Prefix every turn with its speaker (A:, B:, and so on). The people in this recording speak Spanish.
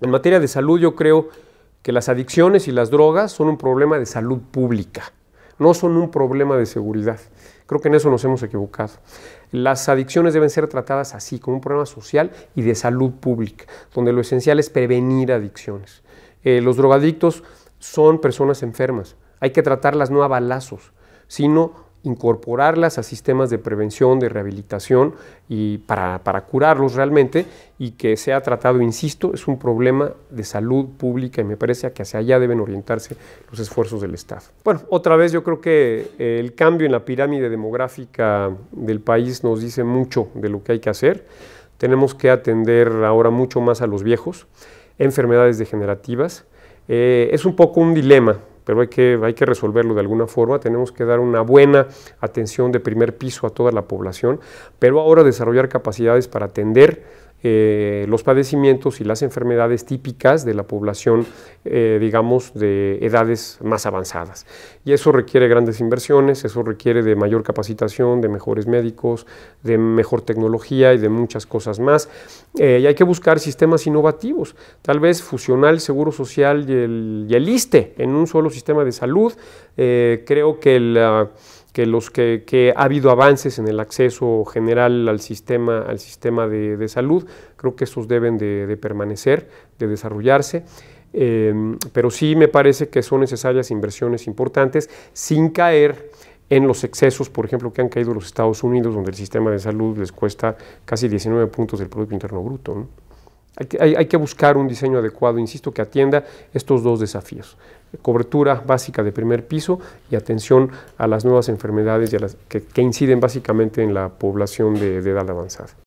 A: En materia de salud yo creo que las adicciones y las drogas son un problema de salud pública, no son un problema de seguridad. Creo que en eso nos hemos equivocado. Las adicciones deben ser tratadas así, como un problema social y de salud pública, donde lo esencial es prevenir adicciones. Eh, los drogadictos son personas enfermas, hay que tratarlas no a balazos, sino incorporarlas a sistemas de prevención, de rehabilitación y para, curarlos realmente y que sea tratado, insisto, es un problema de salud pública y me parece que hacia allá deben orientarse los esfuerzos del Estado. Bueno, otra vez yo creo que eh, el cambio en la pirámide demográfica del país nos dice mucho de lo que hay que hacer. Tenemos que atender ahora mucho más a los viejos, enfermedades degenerativas. Eh, es un poco un dilema pero hay que, resolverlo de alguna forma. Tenemos que dar una buena atención de primer piso a toda la población, pero ahora desarrollar capacidades para atender eh, los padecimientos y las enfermedades típicas de la población, eh, digamos, de edades más avanzadas. Y eso requiere grandes inversiones, eso requiere de mayor capacitación, de mejores médicos, de mejor tecnología y de muchas cosas más. Eh, y hay que buscar sistemas innovativos, tal vez fusionar el Seguro Social y el, ISTE en un solo sistema de salud. creo que el que los que, que, ha habido avances en el acceso general al sistema, al sistema de, salud, creo que estos deben de, permanecer, de desarrollarse. Em, pero sí me parece que son necesarias inversiones importantes sin caer en los excesos, por ejemplo, que han caído los Estados Unidos, donde el sistema de salud les cuesta casi 19 puntos del Producto Interno Bruto. Hay que, buscar un diseño adecuado, insisto, que atienda estos dos desafíos cobertura básica de primer piso y atención a las nuevas enfermedades que, inciden básicamente en la población de edad avanzada.